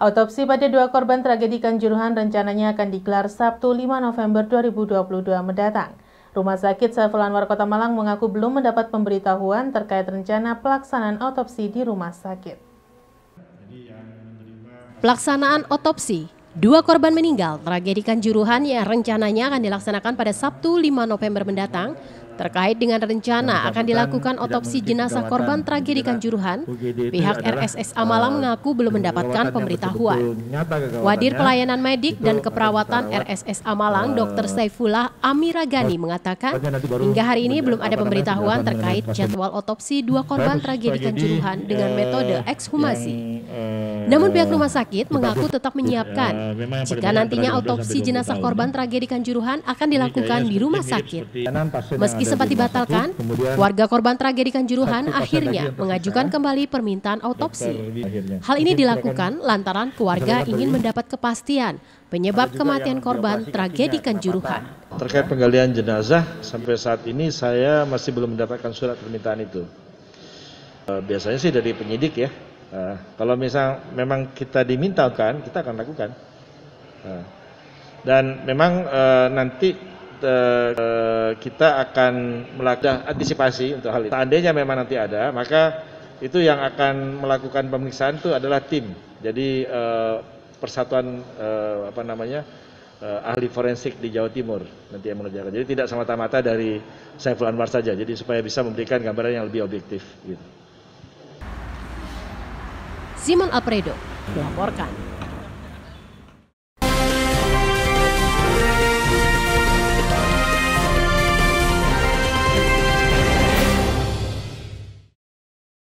Autopsi pada dua korban tragedi Kanjuruhan rencananya akan digelar Sabtu 5 November 2022 mendatang. Rumah Sakit Saiful Anwar Kota Malang mengaku belum mendapat pemberitahuan terkait rencana pelaksanaan autopsi di rumah sakit. Pelaksanaan autopsi Dua korban meninggal tragedi Kanjuruhan yang rencananya akan dilaksanakan pada Sabtu 5 November mendatang Terkait dengan rencana akan dilakukan otopsi jenazah korban tragedi Kanjuruhan, pihak RSS Amalang eh, mengaku belum mendapatkan pemberitahuan. Wadir ya. Pelayanan Medik dan Keperawatan RSS Amalang, eh, Dr. Saifullah Amiragani oh, mengatakan, hingga hari ini belum ada pemberitahuan terkait jadwal otopsi dua korban tragedi Kanjuruhan dengan eh, metode ekshumasi. Namun pihak rumah sakit mengaku tetap ya, menyiapkan jika nantinya otopsi jenazah korban tragedi Kanjuruhan akan dilakukan di rumah sakit. Meski sempat dibatalkan, warga korban tragedi Kanjuruhan akhirnya mengajukan kembali permintaan autopsi. Hal ini dilakukan lantaran keluarga ingin mendapat kepastian penyebab kematian korban tragedi Kanjuruhan. Terkait penggalian jenazah, sampai saat ini saya masih belum mendapatkan surat permintaan itu. Eh, biasanya sih dari penyidik ya. Eh, kalau misal memang kita dimintakan, kita akan lakukan. Eh, dan memang nanti Eh, kita akan melakukan antisipasi untuk hal itu. Seandainya memang nanti ada, maka itu yang akan melakukan pemeriksaan itu adalah tim. Jadi eh, persatuan eh, apa namanya eh, ahli forensik di Jawa Timur nanti yang mengerjakan. Jadi tidak semata-mata dari Saiful Anwar saja. Jadi supaya bisa memberikan gambaran yang lebih objektif. Gitu. Simon Apredo melaporkan.